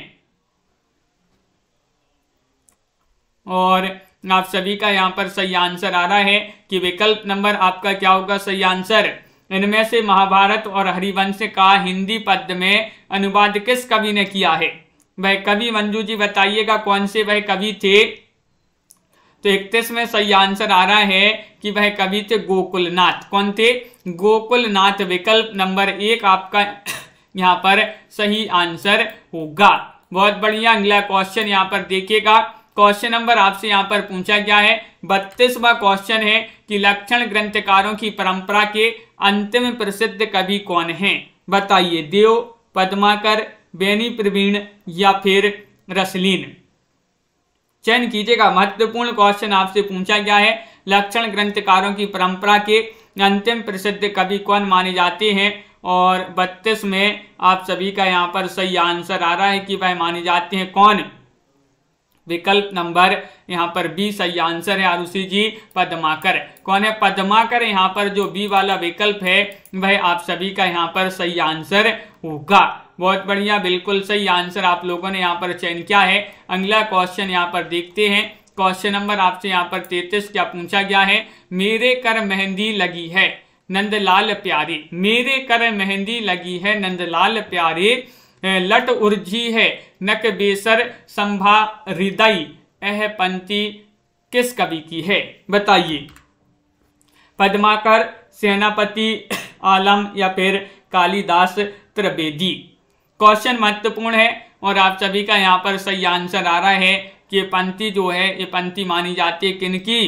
और आप सभी का यहाँ पर सही आंसर आ रहा है कि विकल्प नंबर आपका क्या होगा सही आंसर इनमें से महाभारत और हरिवंश का हिंदी पद में अनुवाद किस कवि ने किया है वह कवि मंजू जी बताइएगा कौन से वह कवि थे तो इकतीस में सही आंसर आ रहा है कि वह कवि थे गोकुलनाथ कौन थे गोकुलनाथ विकल्प नंबर एक आपका यहाँ पर सही आंसर होगा बहुत बढ़िया अगला क्वेश्चन यहाँ पर देखिएगा क्वेश्चन नंबर आपसे यहाँ पर पूछा गया है बत्तीसवा क्वेश्चन है कि लक्षण ग्रंथकारों की परंपरा के अंतिम प्रसिद्ध कवि कौन हैं बताइए देव पद्माकर बेनी प्रवीण या फिर रसलीन चयन कीजिएगा महत्वपूर्ण क्वेश्चन आपसे पूछा गया है लक्षण ग्रंथकारों की परंपरा के अंतिम प्रसिद्ध कवि कौन माने जाते हैं और बत्तीस में आप सभी का यहाँ पर सही आंसर आ रहा है कि वह माने जाते हैं कौन विकल्प नंबर यहाँ पर बी सही आंसर है आरुषि जी पद्माकर कौन है पद्माकर यहाँ पर जो बी वाला विकल्प है वह आप सभी का यहाँ पर सही आंसर होगा बहुत बढ़िया बिल्कुल सही आंसर आप लोगों ने यहाँ पर चयन किया है अगला क्वेश्चन यहाँ पर देखते हैं क्वेश्चन नंबर आपसे यहाँ पर तैतीस क्या पूछा गया है मेरे कर मेहंदी लगी है नंदलाल प्यारे मेरे कर मेहंदी लगी है नंदलाल प्यारे लट उर्जी है नक बेसर संभा हृदय अह पंक्ति किस कवि की है बताइए पद्माकर सेनापति आलम या फिर कालिदास त्रिवेदी क्वेश्चन महत्वपूर्ण है और आप सभी का यहाँ पर सही आंसर आ रहा है कि ये पंक्ति जो है ये पंक्ति मानी जाती है किनकी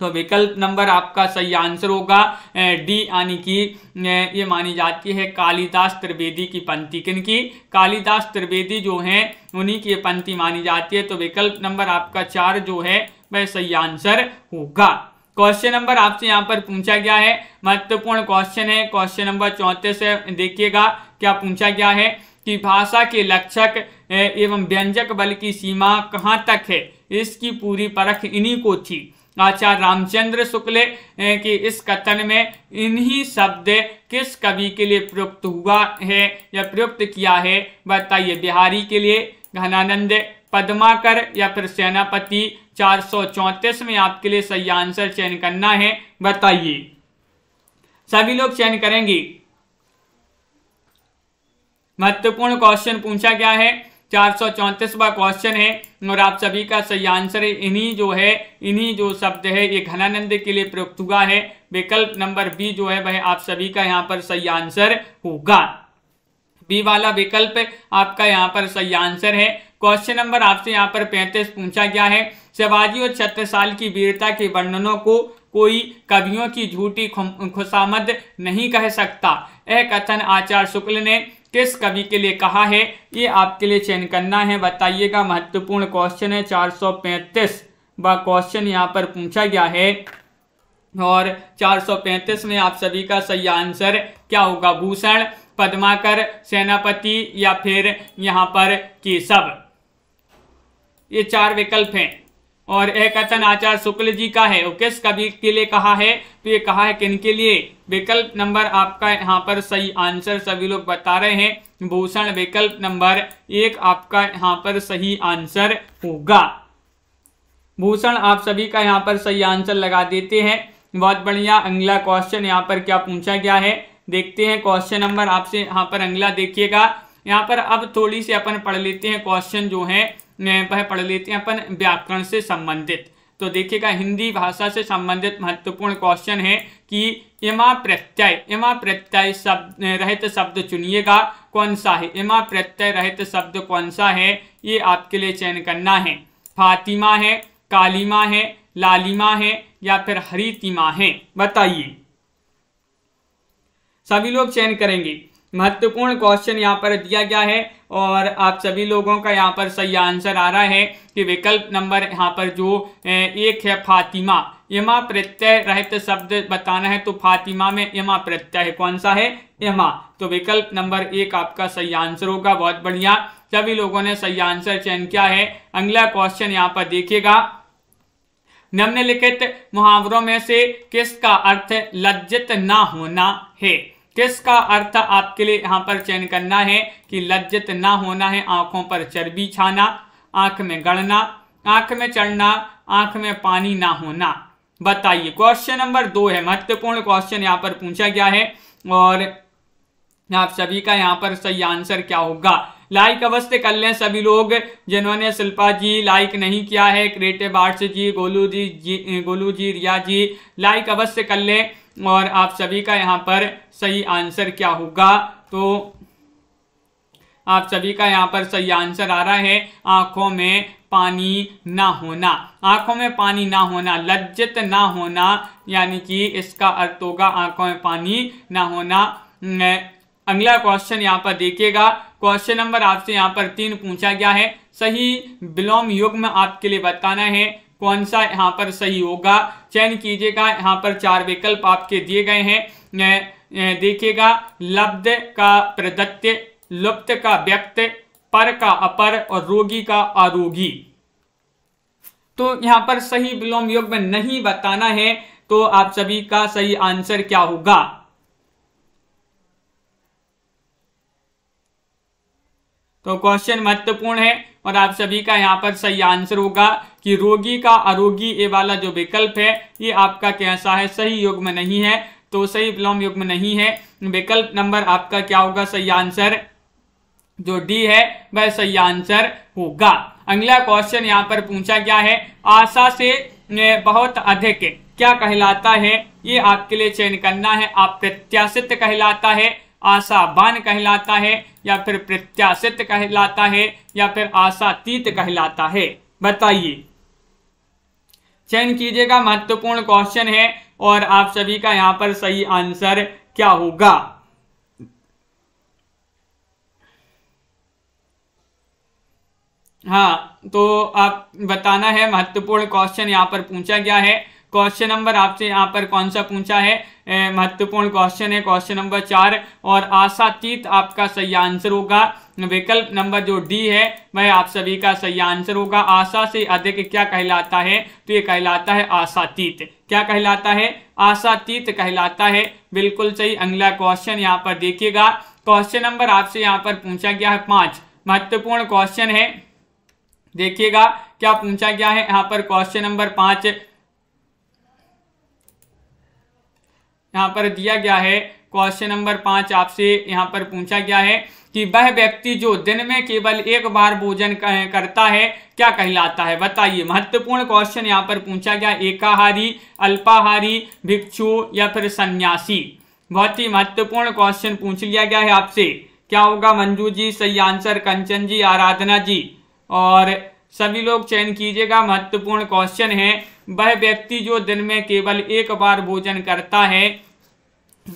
तो विकल्प नंबर आपका सही आंसर होगा डी यानी कि ये मानी जाती है कालिदास त्रिवेदी की पंक्ति किनकी कालिदास त्रिवेदी जो है उन्हीं की ये पंक्ति मानी जाती है तो विकल्प नंबर आपका चार जो है वह सही आंसर होगा क्वेश्चन नंबर आपसे यहाँ पर पूछा गया है महत्वपूर्ण क्वेश्चन है क्वेश्चन नंबर चौंतीस है देखिएगा क्या पूछा गया है कि भाषा के लक्षक एवं व्यंजक बल की सीमा कहाँ तक है इसकी पूरी परख इन्हीं को थी आचार्य रामचंद्र शुक्ल के इस कथन में इन्हीं शब्द किस कवि के लिए प्रयुक्त हुआ है या प्रयुक्त किया है बताइए बिहारी के लिए घनानंद पद्माकर या फिर सेनापति चार में आपके लिए सही आंसर चयन करना है बताइए सभी लोग चयन करेंगे महत्वपूर्ण क्वेश्चन पूछा गया है चार सौ चौंतीसवा क्वेश्चन है और आप सभी का सही आंसर इन्हीं जो है इन्हीं जो शब्द है ये घनानंद के लिए प्रयुक्त हुआ है विकल्प नंबर बी जो है वह आप सभी का यहाँ पर सही आंसर होगा बी वाला विकल्प आपका यहाँ पर सही आंसर है क्वेश्चन नंबर आपसे यहाँ पर पैंतीस पूछा गया है शिवाजी और छत्रसाल की वीरता के वर्णनों को कोई कवियों की झूठी खुशामद नहीं कह सकता यह कथन आचार्य शुक्ल ने किस कवि के लिए कहा है ये आपके लिए चयन करना है बताइएगा महत्वपूर्ण क्वेश्चन है 435 व क्वेश्चन यहाँ पर पूछा गया है और 435 में आप सभी का सही आंसर क्या होगा भूषण पद्माकर सेनापति या फिर यहाँ पर केशव ये चार विकल्प हैं और यह कथन आचार्य शुक्ल जी का है वो किस कवि के लिए कहा है तो ये कहा है किन के लिए विकल्प नंबर आपका यहाँ पर सही आंसर सभी लोग बता रहे हैं भूषण विकल्प नंबर एक आपका यहाँ पर सही आंसर होगा भूषण आप सभी का यहाँ पर सही आंसर लगा देते हैं बहुत बढ़िया अंगला क्वेश्चन यहाँ पर क्या पूछा गया है देखते हैं क्वेश्चन नंबर आपसे यहाँ पर अंगला देखिएगा यहाँ पर अब थोड़ी सी अपन पढ़ लेते हैं क्वेश्चन जो है वह पढ़ लेते हैं अपन व्याकरण से संबंधित तो देखिएगा हिंदी भाषा से संबंधित महत्वपूर्ण क्वेश्चन है कि इमा प्रत्यय इमा प्रत्यय शब्द रहित शब्द चुनिएगा कौन सा है इमा प्रत्यय रहित शब्द कौन सा है ये आपके लिए चयन करना है फातिमा है कालीमा है लालिमा है या फिर हरितिमा है बताइए सभी लोग चयन करेंगे महत्वपूर्ण क्वेश्चन यहाँ पर दिया गया है और आप सभी लोगों का यहाँ पर सही आंसर आ रहा है कि विकल्प नंबर यहाँ पर जो एक है फातिमा यमा प्रत्यय रहित शब्द बताना है तो फातिमा में यमा प्रत्यय कौन सा है यमा तो विकल्प नंबर एक आपका सही आंसर होगा बहुत बढ़िया सभी लोगों ने सही आंसर चयन किया है अगला क्वेश्चन यहाँ पर देखिएगा निम्नलिखित मुहावरों में से किसका अर्थ लज्जित ना होना है किस का अर्थ आपके लिए यहाँ पर चयन करना है कि लज्जित ना होना है आंखों पर चर्बी छाना आंख में गड़ना आंख में चढ़ना आंख में पानी ना होना बताइए क्वेश्चन नंबर दो है महत्वपूर्ण क्वेश्चन यहाँ पर पूछा गया है और आप सभी का यहाँ पर सही आंसर क्या होगा लाइक अवश्य कर लें सभी लोग जिन्होंने शिल्पा जी लाइक नहीं किया है creative arts ji Golu ji ji Golu ji Riya ji like अवश्य कर लें और आप सभी का यहाँ पर सही आंसर क्या होगा तो आप सभी का यहाँ पर सही आंसर आ रहा है आंखों में पानी ना होना आंखों में पानी ना होना लज्जित ना होना यानी कि इसका अर्थ होगा आंखों में पानी ना होना अगला क्वेश्चन यहाँ पर देखिएगा क्वेश्चन नंबर आपसे यहाँ पर तीन पूछा गया है सही विलोम युग्म आपके लिए बताना है कौन सा यहाँ पर सही होगा चयन कीजिएगा यहाँ पर चार विकल्प आपके दिए गए हैं देखिएगा लब्ध का प्रदत्त लुप्त का व्यक्त पर का अपर और रोगी का आरोगी तो यहाँ पर सही विलोम योग में नहीं बताना है तो आप सभी का सही आंसर क्या होगा तो क्वेश्चन महत्वपूर्ण है और आप सभी का यहाँ पर सही आंसर होगा कि रोगी का आरोगी ये वाला जो विकल्प है ये आपका कैसा है सही योग में नहीं है तो सही विलोम युग में नहीं है विकल्प नंबर आपका क्या होगा सही आंसर जो डी है वह सही आंसर होगा अगला क्वेश्चन यहाँ पर पूछा गया है आशा से बहुत अधिक क्या कहलाता है ये आपके लिए चयन करना है आप प्रत्याशित कहलाता है आशावान कहलाता है या फिर प्रत्याशित कहलाता है या फिर आशातीत कहलाता है बताइए चयन कीजिएगा महत्वपूर्ण क्वेश्चन है और आप सभी का यहां पर सही आंसर क्या होगा हाँ तो आप बताना है महत्वपूर्ण क्वेश्चन यहां पर पूछा गया है क्वेश्चन नंबर आपसे यहाँ पर कौन सा पूछा है महत्वपूर्ण क्वेश्चन है क्वेश्चन नंबर चार और आशातीत आपका सही आंसर होगा विकल्प नंबर जो डी है वह आप सभी का सही आंसर होगा आशा से अधिक क्या कहलाता है तो ये कहलाता है आशातीत क्या कहलाता है आशातीत कहलाता है बिल्कुल सही अगला क्वेश्चन यहाँ पर देखिएगा क्वेश्चन नंबर आपसे यहाँ पर पूछा गया है पांच महत्वपूर्ण क्वेश्चन है देखिएगा क्या पूछा गया है यहाँ पर क्वेश्चन नंबर पांच यहाँ पर दिया गया है क्वेश्चन नंबर पाँच आपसे यहाँ पर पूछा गया है कि वह व्यक्ति जो दिन में केवल एक बार भोजन करता है क्या कहलाता है बताइए महत्वपूर्ण क्वेश्चन यहाँ पर पूछा गया एकाहारी अल्पाहारी भिक्षु या फिर सन्यासी बहुत ही महत्वपूर्ण क्वेश्चन पूछ लिया गया है आपसे क्या होगा मंजू जी सही आंसर कंचन जी आराधना जी और सभी लोग चयन कीजिएगा महत्वपूर्ण क्वेश्चन है वह व्यक्ति जो दिन में केवल एक बार भोजन करता है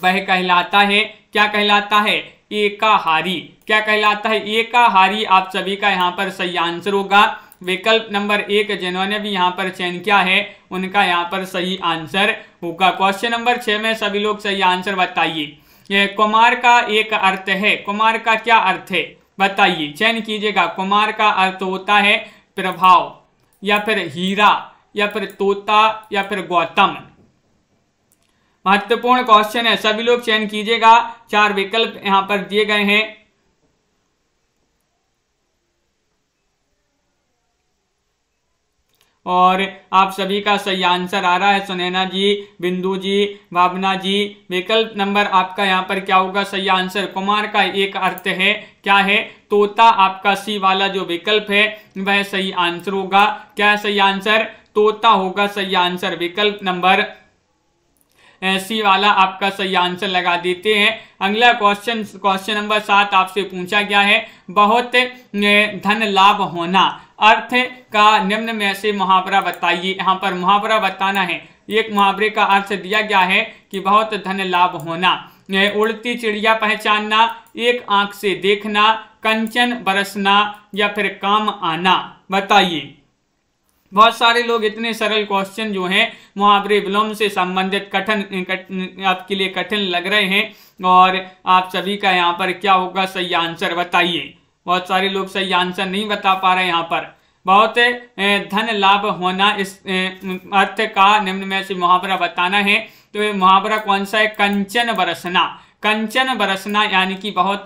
वह कहलाता है क्या कहलाता है एकाहारी क्या कहलाता है एकाहारी आप सभी का यहाँ पर सही आंसर होगा विकल्प नंबर एक जिन्होंने भी यहाँ पर चयन किया है उनका यहाँ पर सही आंसर होगा क्वेश्चन नंबर छह में सभी लोग सही आंसर बताइए कुमार का एक अर्थ है कुमार का क्या अर्थ है बताइए चयन कीजिएगा कुमार का अर्थ होता है प्रभाव या फिर हीरा या फिर तोता या फिर गौतम महत्वपूर्ण क्वेश्चन है सभी लोग चयन कीजिएगा चार विकल्प यहां पर दिए गए हैं और आप सभी का सही आंसर आ रहा है सुनैना जी बिंदु जी भावना जी विकल्प नंबर आपका यहाँ पर क्या होगा सही आंसर कुमार का एक अर्थ है क्या है तोता आपका सी वाला जो विकल्प है वह सही आंसर होगा क्या सही आंसर तोता होगा सही आंसर विकल्प नंबर सी वाला आपका सही आंसर लगा देते हैं अगला क्वेश्चन क्वेश्चन नंबर सात आपसे पूछा गया है बहुत धन लाभ होना अर्थ का निम्न में से मुहावरा बताइए यहाँ पर मुहावरा बताना है एक मुहावरे का अर्थ दिया गया है कि बहुत धन लाभ होना उड़ती चिड़िया पहचानना एक आंख से देखना कंचन बरसना या फिर काम आना बताइए बहुत सारे लोग इतने सरल क्वेश्चन जो हैं मुहावरे विलोम से संबंधित कठिन आपके लिए कठिन लग रहे हैं और आप सभी का यहाँ पर क्या होगा सही आंसर बताइए बहुत सारे लोग सही आंसर नहीं बता पा रहे यहाँ पर बहुत धन लाभ होना इस अर्थ का निम्न में से मुहावरा बताना है तो ये मुहावरा कौन सा है कंचन बरसना कंचन बरसना यानी कि बहुत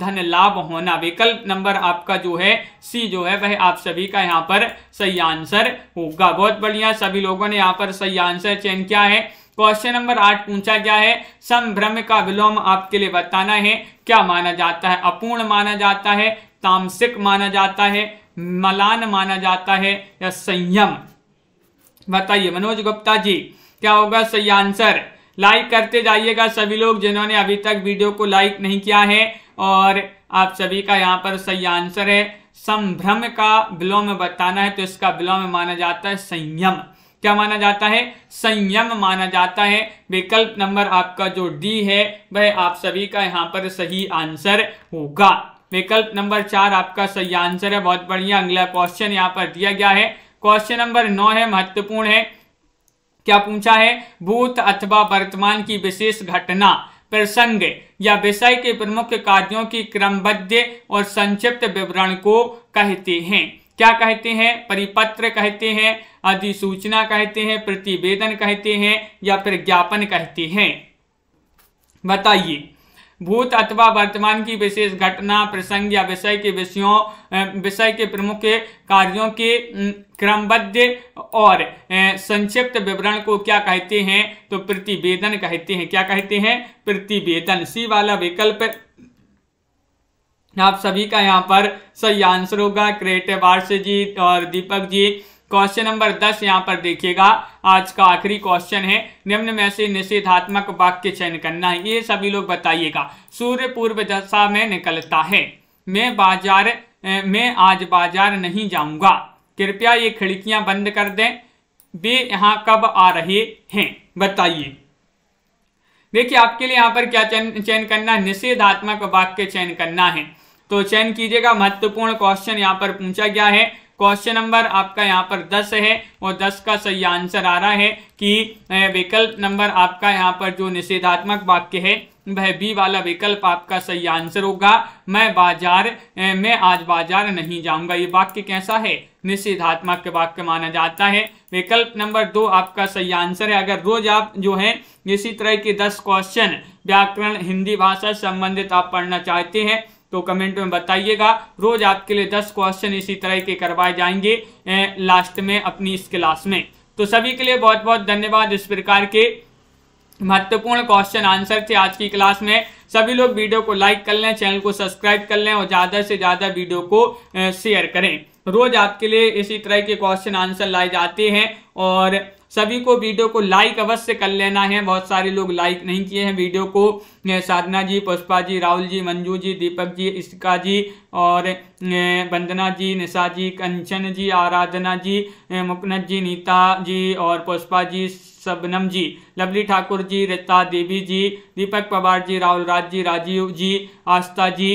धन लाभ होना विकल्प नंबर आपका जो है सी जो है वह आप सभी का यहाँ पर सही आंसर होगा बहुत बढ़िया सभी लोगों ने यहाँ पर सही आंसर चयन किया है क्वेश्चन नंबर आठ पूछा गया है संभ्रम का विलोम आपके लिए बताना है क्या माना जाता है अपूर्ण माना जाता है तामसिक माना जाता है मलान माना जाता है या संयम बताइए मनोज गुप्ता जी क्या होगा सही आंसर लाइक करते जाइएगा सभी लोग जिन्होंने अभी तक वीडियो को लाइक नहीं किया है और आप सभी का यहाँ पर सही आंसर है संभ्रम का विलोम बताना है तो इसका विलोम माना जाता है संयम क्या माना जाता है संयम माना जाता है विकल्प नंबर आपका जो डी है वह आप सभी का यहाँ पर सही आंसर होगा विकल्प नंबर चार आपका सही आंसर है बहुत बढ़िया अगला क्वेश्चन यहाँ पर दिया गया है क्वेश्चन नंबर नौ है महत्वपूर्ण है क्या पूछा है भूत अथवा वर्तमान की विशेष घटना प्रसंग या विषय के प्रमुख कार्यों की क्रमबद्ध और संक्षिप्त विवरण को कहते हैं क्या कहते हैं परिपत्र कहते हैं अधिसूचना कहते हैं प्रतिवेदन कहते हैं या फिर ज्ञापन कहते हैं बताइए भूत अथवा वर्तमान की विशेष घटना प्रसंग या विषय के विषयों विषय के प्रमुख कार्यों के क्रमबद्ध और संक्षिप्त विवरण को क्या कहते हैं तो प्रतिवेदन कहते हैं क्या कहते हैं प्रतिवेदन सी वाला विकल्प आप सभी का यहाँ पर सही आंसर होगा क्रिएटिव आर्स जी और दीपक जी क्वेश्चन नंबर दस यहाँ पर देखिएगा आज का आखिरी क्वेश्चन है निम्न में से निषेधात्मक वाक्य चयन करना है ये सभी लोग बताइएगा सूर्य पूर्व दशा में निकलता है मैं बाजार मैं आज बाजार नहीं जाऊंगा कृपया ये खिड़कियां बंद कर दें वे यहाँ कब आ रहे हैं बताइए देखिए आपके लिए यहाँ पर क्या चयन चयन करना है निषेधात्मक वाक्य चयन करना है तो चयन कीजिएगा महत्वपूर्ण क्वेश्चन यहाँ पर पूछा गया है क्वेश्चन नंबर आपका यहाँ पर दस है और दस का सही आंसर आ रहा है कि विकल्प नंबर आपका यहाँ पर जो निषेधात्मक वाक्य है वह बी वाला विकल्प आपका सही आंसर होगा मैं बाजार मैं आज बाजार नहीं जाऊंगा ये वाक्य कैसा है निषेधात्मक वाक्य माना जाता है विकल्प नंबर दो आपका सही आंसर है अगर रोज आप जो है इसी तरह के दस क्वेश्चन व्याकरण हिंदी भाषा संबंधित आप पढ़ना चाहते हैं तो कमेंट में बताइएगा रोज आपके लिए दस क्वेश्चन इसी तरह के करवाए जाएंगे लास्ट में अपनी इस क्लास में तो सभी के लिए बहुत बहुत धन्यवाद इस प्रकार के महत्वपूर्ण क्वेश्चन आंसर थे आज की क्लास में सभी लोग वीडियो को लाइक कर लें चैनल को सब्सक्राइब कर लें और ज़्यादा से ज़्यादा वीडियो को शेयर करें रोज आपके लिए इसी तरह के क्वेश्चन आंसर लाए जाते हैं और सभी को वीडियो को लाइक अवश्य कर लेना है बहुत सारे लोग लाइक नहीं किए हैं वीडियो को साधना जी पुष्पा जी राहुल जी मंजू जी दीपक जी इस्का जी और वंदना जी निशा जी कंचन जी आराधना जी मुकनद जी नीता जी और पुष्पा जी सबनम जी लवली ठाकुर जी रिता देवी जी दीपक पवार जी राहुल राज जी राजीव जी आस्था जी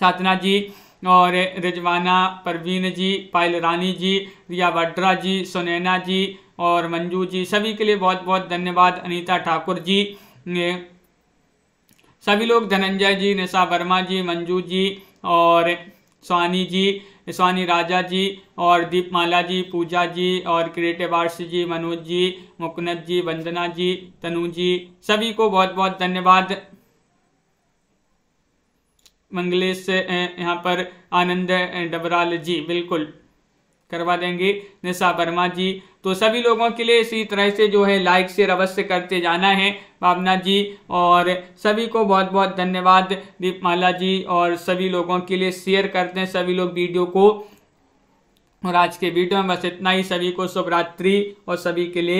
साधना जी और रिजवाना परवीन जी पायल रानी जी रिया वाड्रा जी सुनैना जी और मंजू जी सभी के लिए बहुत बहुत धन्यवाद अनीता ठाकुर जी ने सभी लोग धनंजय जी निशा वर्मा जी मंजू जी और स्वानी जी स्वानी राजा जी और दीपमाला जी पूजा जी और क्रिएटिव आर्ट्स जी मनोज जी मुकनद जी वंदना जी तनु जी सभी को बहुत बहुत धन्यवाद मंगलेश यहाँ पर आनंद डबराल जी बिल्कुल करवा देंगे निशा वर्मा जी तो सभी लोगों के लिए इसी तरह से जो है लाइक शेयर अवश्य करते जाना है भावना जी और सभी को बहुत बहुत धन्यवाद दीपमाला जी और सभी लोगों के लिए शेयर करते हैं सभी लोग वीडियो को और आज के वीडियो में बस इतना ही सभी को शुभरात्रि और सभी के लिए